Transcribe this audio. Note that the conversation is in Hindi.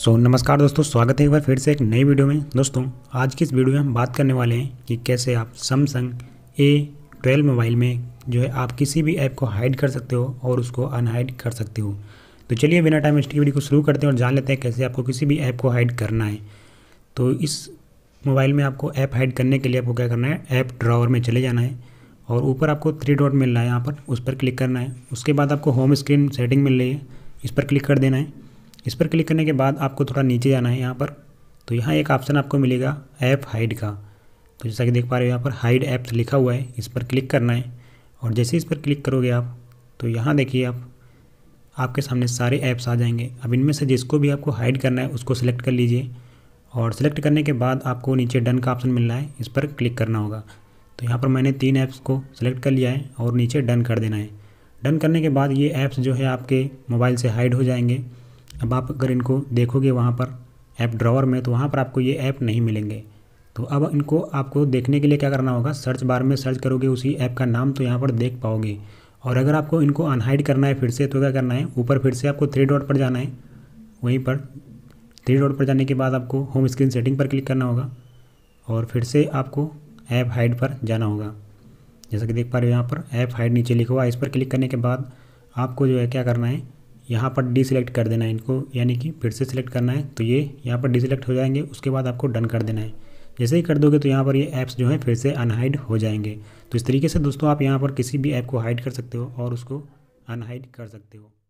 सो so, नमस्कार दोस्तों स्वागत है एक बार फिर से एक नई वीडियो में दोस्तों आज की इस वीडियो में हम बात करने वाले हैं कि कैसे आप सैमसंग ए ट्वेल्व मोबाइल में जो है आप किसी भी ऐप को हाइड कर सकते हो और उसको अनहाइड कर सकते हो तो चलिए बिना टाइम वेस्ट की वीडियो को शुरू करते हैं और जान लेते हैं कैसे आपको किसी भी ऐप को हाइड करना है तो इस मोबाइल में आपको ऐप हाइड करने के लिए आपको क्या करना है ऐप ड्रावर में चले जाना है और ऊपर आपको थ्री डॉट मिल रहा है यहाँ पर उस पर क्लिक करना है उसके बाद आपको होम स्क्रीन सेटिंग मिल रही है इस पर क्लिक कर देना है इस पर क्लिक करने के बाद आपको थोड़ा नीचे जाना है यहाँ पर तो यहाँ एक ऑप्शन आपको मिलेगा ऐप हाइड का तो जैसा कि देख पा रहे हो यहाँ पर हाइड ऐप्स लिखा हुआ है इस पर क्लिक करना है और जैसे इस पर क्लिक करोगे आप तो यहाँ देखिए आप आपके सामने सारे ऐप्स आ जाएंगे अब इनमें से जिसको भी आपको हाइड करना है उसको सिलेक्ट कर लीजिए और सिलेक्ट करने के बाद आपको नीचे डन का ऑप्शन मिलना है इस पर क्लिक करना होगा तो यहाँ पर मैंने तीन ऐप्स को सिलेक्ट कर लिया है और नीचे डन कर देना है डन करने के बाद ये ऐप्स जो है आपके मोबाइल से हाइड हो जाएंगे अब आप अगर इनको देखोगे वहाँ पर ऐप ड्रॉवर में तो वहाँ पर आपको ये ऐप नहीं मिलेंगे तो अब इनको आपको देखने के लिए क्या करना होगा सर्च बार में सर्च करोगे उसी ऐप का नाम तो यहाँ पर देख पाओगे और अगर आपको इनको अनहाइड करना है फिर से तो क्या करना है ऊपर फिर से आपको थ्री डॉट पर जाना है वहीं पर थ्री डॉट पर जाने के बाद आपको होम स्क्रीन सेटिंग पर क्लिक करना होगा और फिर से आपको ऐप हाइड पर जाना होगा जैसा कि देख पा रहे हो यहाँ पर ऐप हाइड नीचे लिखा हुआ इस पर क्लिक करने के बाद आपको जो है क्या करना है यहाँ पर डी सिलेक्ट कर देना है इनको यानी कि फिर से सिलेक्ट करना है तो ये यहाँ पर डी हो जाएंगे उसके बाद आपको डन कर देना है जैसे ही कर दोगे तो यहाँ पर ये ऐप्स जो है फिर से अनहाइड हो जाएंगे तो इस तरीके से दोस्तों आप यहाँ पर किसी भी ऐप को हाइड कर सकते हो और उसको अनहाइड कर सकते हो